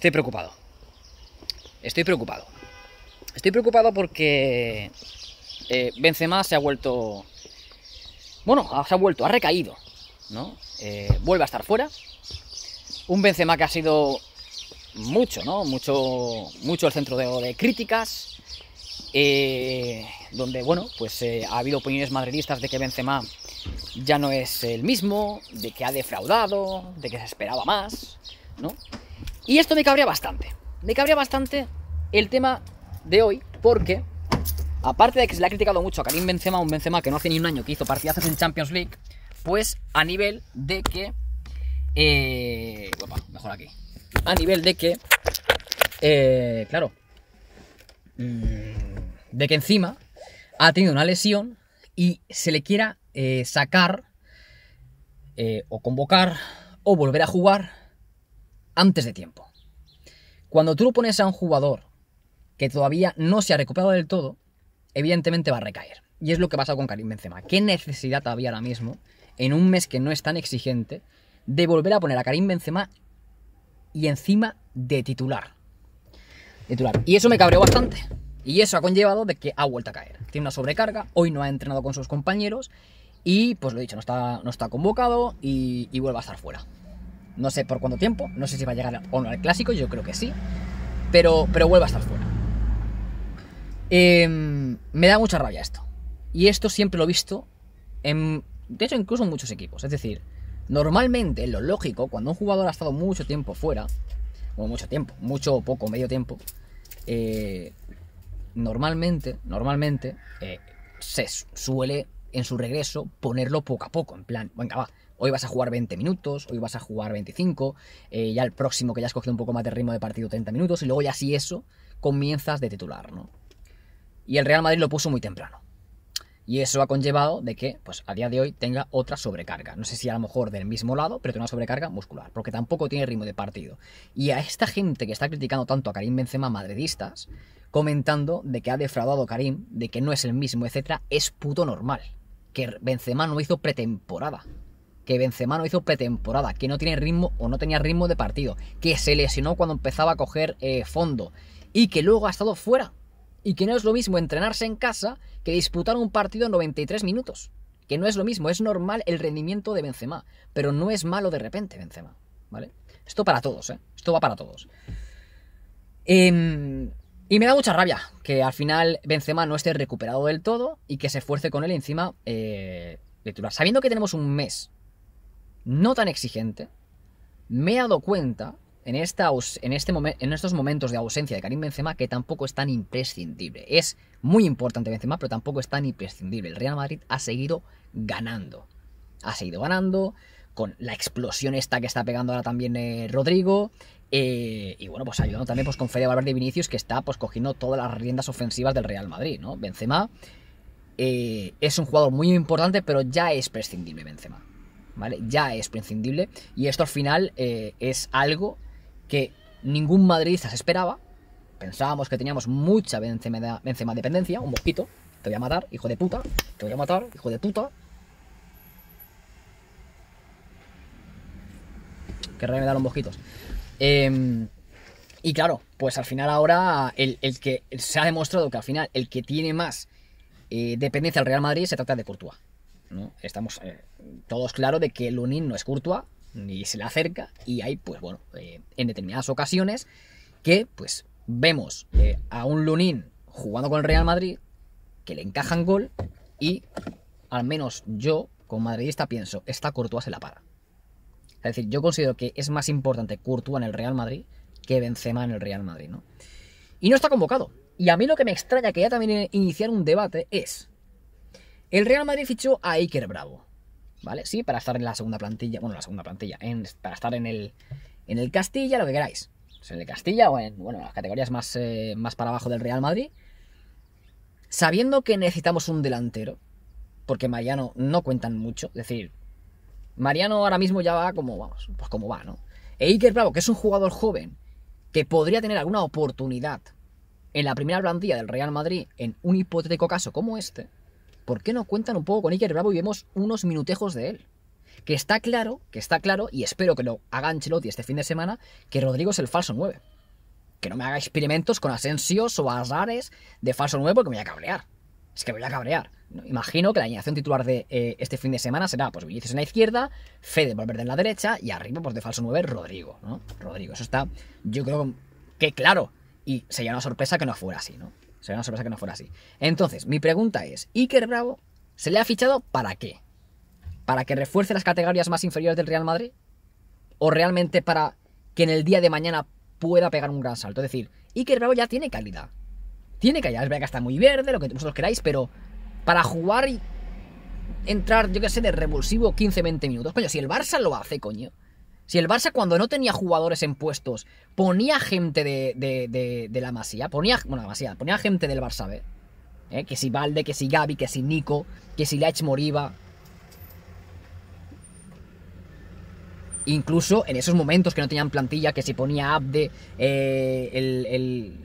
Estoy preocupado. Estoy preocupado. Estoy preocupado porque eh, Benzema se ha vuelto... Bueno, se ha vuelto, ha recaído, ¿no? Eh, vuelve a estar fuera. Un Benzema que ha sido mucho, ¿no? Mucho, mucho el centro de, críticas. Eh, donde, bueno, pues eh, ha habido opiniones madridistas de que Benzema ya no es el mismo, de que ha defraudado, de que se esperaba más, ¿no? Y esto me cabría bastante. Me cabría bastante el tema de hoy porque, aparte de que se le ha criticado mucho a Karim Benzema, un Benzema que no hace ni un año que hizo partidazos en Champions League, pues a nivel de que... Eh, mejor aquí. A nivel de que... Eh, claro. Mm, de que encima ha tenido una lesión y se le quiera eh, sacar o convocar o volver a jugar antes de tiempo. Cuando tú lo pones a un jugador que todavía no se ha recuperado del todo, evidentemente va a recaer. Y es lo que pasa con Karim Benzema. ¿Qué necesidad había ahora mismo, en un mes que no es tan exigente, de volver a poner a Karim Benzema y encima de titular? Titular. Y eso me cabreó bastante. Y eso ha conllevado de que ha vuelto a caer. Tiene una sobrecarga, hoy no ha entrenado con sus compañeros y, pues lo he dicho, no está, no está convocado y, y vuelve a estar fuera. No sé por cuánto tiempo, no sé si va a llegar o no al clásico, yo creo que sí, pero, pero vuelve a estar fuera. Em, me da mucha rabia esto. Y esto siempre lo he visto en, de hecho, incluso en muchos equipos. Es decir, normalmente, lo lógico, cuando un jugador ha estado mucho tiempo fuera, o mucho tiempo, mucho o poco, medio tiempo, eh, normalmente, normalmente, eh, se suele en su regreso ponerlo poco a poco, en plan, venga, va, hoy vas a jugar 20 minutos, hoy vas a jugar 25, eh, ya el próximo que ya has cogido un poco más de ritmo de partido 30 minutos, y luego ya si eso, comienzas de titular, ¿no? Y el Real Madrid lo puso muy temprano. Y eso ha conllevado de que, pues a día de hoy, tenga otra sobrecarga. No sé si a lo mejor del mismo lado, pero tiene una sobrecarga muscular, porque tampoco tiene ritmo de partido. Y a esta gente que está criticando tanto a Karim Benzema, madridistas, comentando de que ha defraudado Karim, de que no es el mismo, etcétera, es puto normal que Benzema no hizo pretemporada. Que Benzema no hizo pretemporada, que no tiene ritmo o no tenía ritmo de partido, que se lesionó cuando empezaba a coger eh, fondo y que luego ha estado fuera. Y que no es lo mismo entrenarse en casa que disputar un partido en 93 minutos. Que no es lo mismo, es normal el rendimiento de Benzema, pero no es malo de repente Benzema, ¿vale? Esto para todos, ¿eh? Esto va para todos. Eh, y me da mucha rabia que al final Benzema no esté recuperado del todo y que se esfuerce con él encima eh, Sabiendo que tenemos un mes no tan exigente, me he dado cuenta en, esta, en, este en estos momentos de ausencia de Karim Benzema que tampoco es tan imprescindible. Es muy importante Benzema, pero tampoco es tan imprescindible. El Real Madrid ha seguido ganando. Ha seguido ganando con la explosión esta que está pegando ahora también eh, Rodrigo. Eh, y bueno, pues ayudando también pues, con Fede Valverde y Vinicius, que está pues cogiendo todas las riendas ofensivas del Real Madrid, ¿no? Benzema eh, es un jugador muy importante, pero ya es prescindible Benzema, ¿vale? Ya es prescindible. Y esto al final es algo que ningún madridista se esperaba. Pensábamos que teníamos mucha Benzema, Benzema dependencia, un mosquito, te voy a matar, hijo de puta, te voy a matar, hijo de puta, que realmente los mosquitos. Em, y claro, pues al final ahora el, que se ha demostrado que al final el que tiene más eh, dependencia al Real Madrid se trata de Courtois. ¿no? Estamos eh, todos claros de que el no es Courtois, ni se le acerca, y hay, pues bueno, eh, en determinadas ocasiones que pues vemos a un Lunin jugando con el Real Madrid, que le encajan gol, y al menos yo, como madridista, pienso, esta Courtois se la para. Es decir, yo considero que es más importante Courtois en el Real Madrid que Benzema en el Real Madrid, ¿no? Y no está convocado. Y a mí lo que me extraña que ya también iniciar un debate es el Real Madrid fichó a Iker Bravo, ¿vale? Sí, para estar en la segunda plantilla, bueno, la segunda plantilla, para estar en el en el Castilla, lo que queráis. en el Castilla o en, bueno, las categorías más, eh, más para abajo del Real Madrid. Sabiendo que necesitamos un delantero, porque Mariano no cuentan mucho, es decir, Mariano ahora mismo ya va como, vamos, pues como va, ¿no? E Iker Bravo, que es un jugador joven, que podría tener alguna oportunidad en la primera blandía del Real Madrid, en un hipotético caso como este, ¿por qué no cuentan un poco con Iker Bravo y vemos unos minutejos de él? Que está claro, que está claro, y espero que lo haga Ancelotti este fin de semana, que Rodrigo es el falso 9. Que no me haga experimentos con Asensios o Azares de falso 9 porque me voy a cablear es que voy a cabrear. Imagino que la alineación titular de eh, este fin de semana será pues Vinicius en la izquierda, Fede volver en la derecha y arriba pues de falso 9 Rodrigo, ¿no? Rodrigo, eso está yo creo que claro y sería una sorpresa que no fuera así, ¿no? Sería una sorpresa que no fuera así. Entonces, mi pregunta es, ¿Iker Bravo se le ha fichado para qué? ¿Para que refuerce las categorías más inferiores del Real Madrid? ¿O realmente para que en el día de mañana pueda pegar un gran salto? Es decir, Iker Bravo ya tiene calidad. Tiene calidad, es verdad que está muy verde, lo que vosotros queráis, pero para jugar y entrar, yo qué sé, de revulsivo 15-20 minutos. Coño, si el Barça lo hace, coño. Si el Barça cuando no tenía jugadores en puestos, ponía gente de, la Masía, ponía, bueno, la Masía, ponía gente del Barça B. ¿eh? Que si Valde, que si Gaby, que si Nico, que si Lech Moriba. Incluso en esos momentos que no tenían plantilla, que si ponía Abde, eh, el,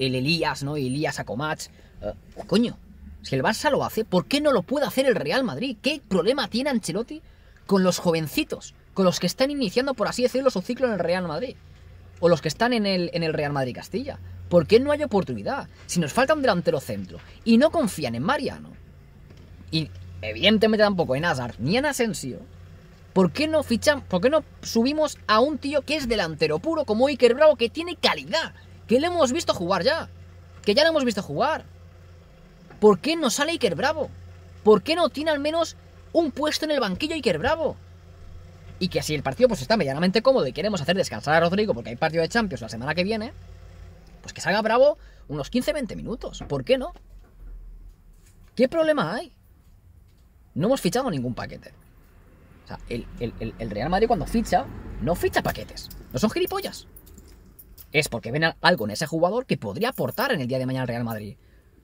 el Elías, ¿no? Elías Acomach. Eh, coño, si el Barça lo hace, ¿por qué no lo puede hacer el Real Madrid? ¿Qué problema tiene Ancelotti con los jovencitos? Con los que están iniciando, por así decirlo, su ciclo en el Real Madrid. O los que están en el, en el Real Madrid Castilla. ¿Por qué no hay oportunidad? Si nos falta un delantero centro y no confían en Mariano. Y evidentemente tampoco en Hazard ni en Asensio. ¿Por qué no fichan, por qué no subimos a un tío que es delantero puro como Iker Bravo que tiene calidad? ¿Qué le hemos visto jugar ya. Que ya le hemos visto jugar. ¿Por qué no sale Iker Bravo? ¿Por qué no tiene al menos un puesto en el banquillo Iker Bravo? Y que si el partido pues está medianamente cómodo y queremos hacer descansar a Rodrigo porque hay partido de Champions la semana que viene, pues que salga Bravo unos 15-20 minutos. ¿Por qué no? ¿Qué problema hay? No hemos fichado ningún paquete. O sea, el Real Madrid cuando ficha, no ficha paquetes. No son gilipollas es porque ven algo en ese jugador que podría aportar en el día de mañana al Real Madrid.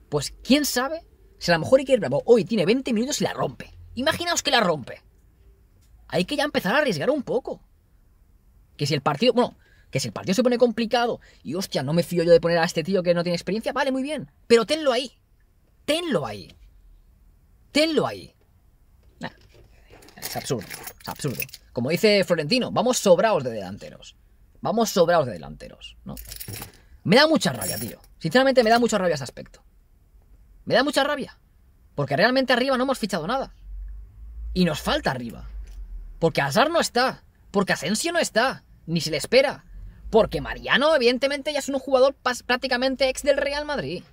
Pues quién sabe si a lo mejor Iker Bravo hoy tiene 20 minutos y la rompe. Imaginaos que la rompe. Hay que ya empezar a arriesgar un poco. Que si el partido, bueno, que si el partido se pone complicado y hostia, no me fío yo de poner a este tío que no tiene experiencia, vale, muy bien. Pero tenlo ahí. Tenlo ahí. Tenlo ahí. es absurdo. Es absurdo. Como dice Florentino, vamos sobraos de delanteros. Vamos sobrados de delanteros, ¿no? Me da mucha rabia, tío. Sinceramente me da mucha rabia ese aspecto. Me da mucha rabia. Porque realmente arriba no hemos fichado nada. Y nos falta arriba. Porque Azar no está. Porque Asensio no está. Ni se le espera. Porque Mariano, evidentemente, ya es un jugador prácticamente ex del Real Madrid.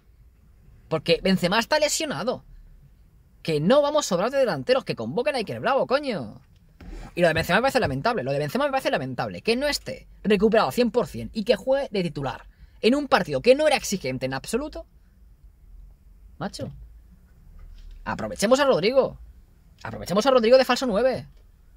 Porque Benzema está lesionado. Que no vamos sobrados de delanteros. Que convoquen a Iker Bravo, coño. Y lo de Benzema me parece lamentable, lo de Benzema me parece lamentable. Que no esté recuperado 100% y que juegue de titular en un partido que no era exigente en absoluto. Macho. Aprovechemos a Rodrigo. Aprovechemos a Rodrigo de falso 9.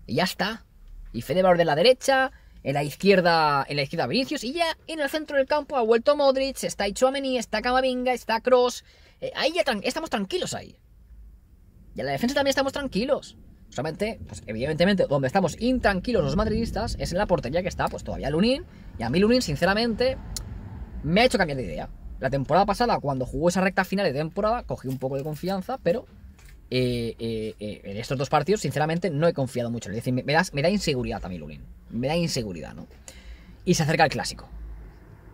Y ya está. Y Fede Valor de la derecha, en la izquierda, en la izquierda Vinicius y ya en el centro del campo ha vuelto Modric, está Ichuameni, está Camavinga, está Cross. Eh, ahí ya estamos tranquilos ahí. Y en la defensa también estamos tranquilos. Solamente, pues evidentemente, donde estamos intranquilos los madridistas es en la portería que está, pues todavía Lunin. Y a mí Lunin, sinceramente, me ha hecho cambiar de idea. La temporada pasada, cuando jugó esa recta final de temporada, cogí un poco de confianza, pero eh, eh, eh, en estos dos partidos, sinceramente, no he confiado mucho. decir, me, da, inseguridad a mí Lunin. Me da inseguridad, ¿no? Y se acerca el clásico.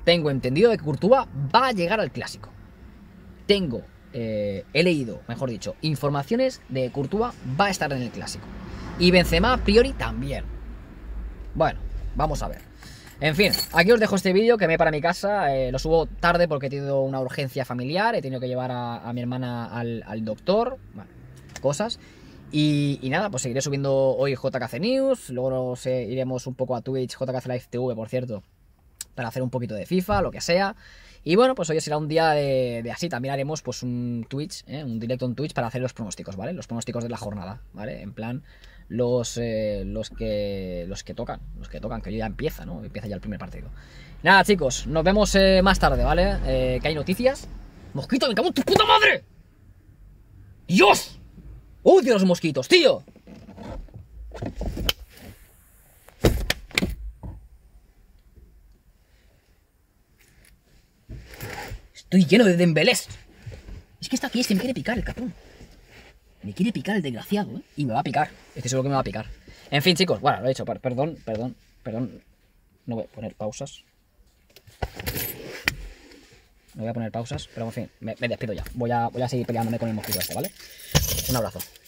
Tengo entendido de que Courtois va a llegar al clásico. Tengo eh, he leído, mejor dicho, informaciones de Courtois va a estar en el clásico. Y Benzema a priori también. Bueno, vamos a ver. En fin, aquí os dejo este vídeo que me para mi casa. Eh, lo subo tarde porque he tenido una urgencia familiar. He tenido que llevar a, mi hermana al, doctor. Bueno, cosas. Y, nada, pues seguiré subiendo hoy JKC News. Luego eh, iremos un poco a Twitch, JKC Live TV, por cierto para hacer un poquito de FIFA, lo que sea. Y bueno, pues hoy será un día de, así. También haremos pues un Twitch, ¿eh? un directo en Twitch para hacer los pronósticos, ¿vale? Los pronósticos de la jornada, ¿vale? En plan, los, eh, los, que, los que tocan, los que tocan, que hoy ya empieza, ¿no? Empieza ya el primer partido. Nada, chicos, nos vemos eh, más tarde, ¿vale? que hay noticias. ¡Mosquito, me cago tu puta madre! ¡Dios! ¡Odio los mosquitos, tío! Estoy lleno de dembelés. Es que está aquí, es que me quiere picar el cabrón. Me quiere picar el desgraciado, ¿eh? Y me va a picar. Estoy seguro que me va a picar. En fin, chicos, bueno, lo he hecho. Perdón, perdón, perdón. No voy a poner pausas. No voy a poner pausas, pero en fin, me, despido ya. Voy a, voy a seguir peleándome con el mosquito este, ¿vale? Un abrazo.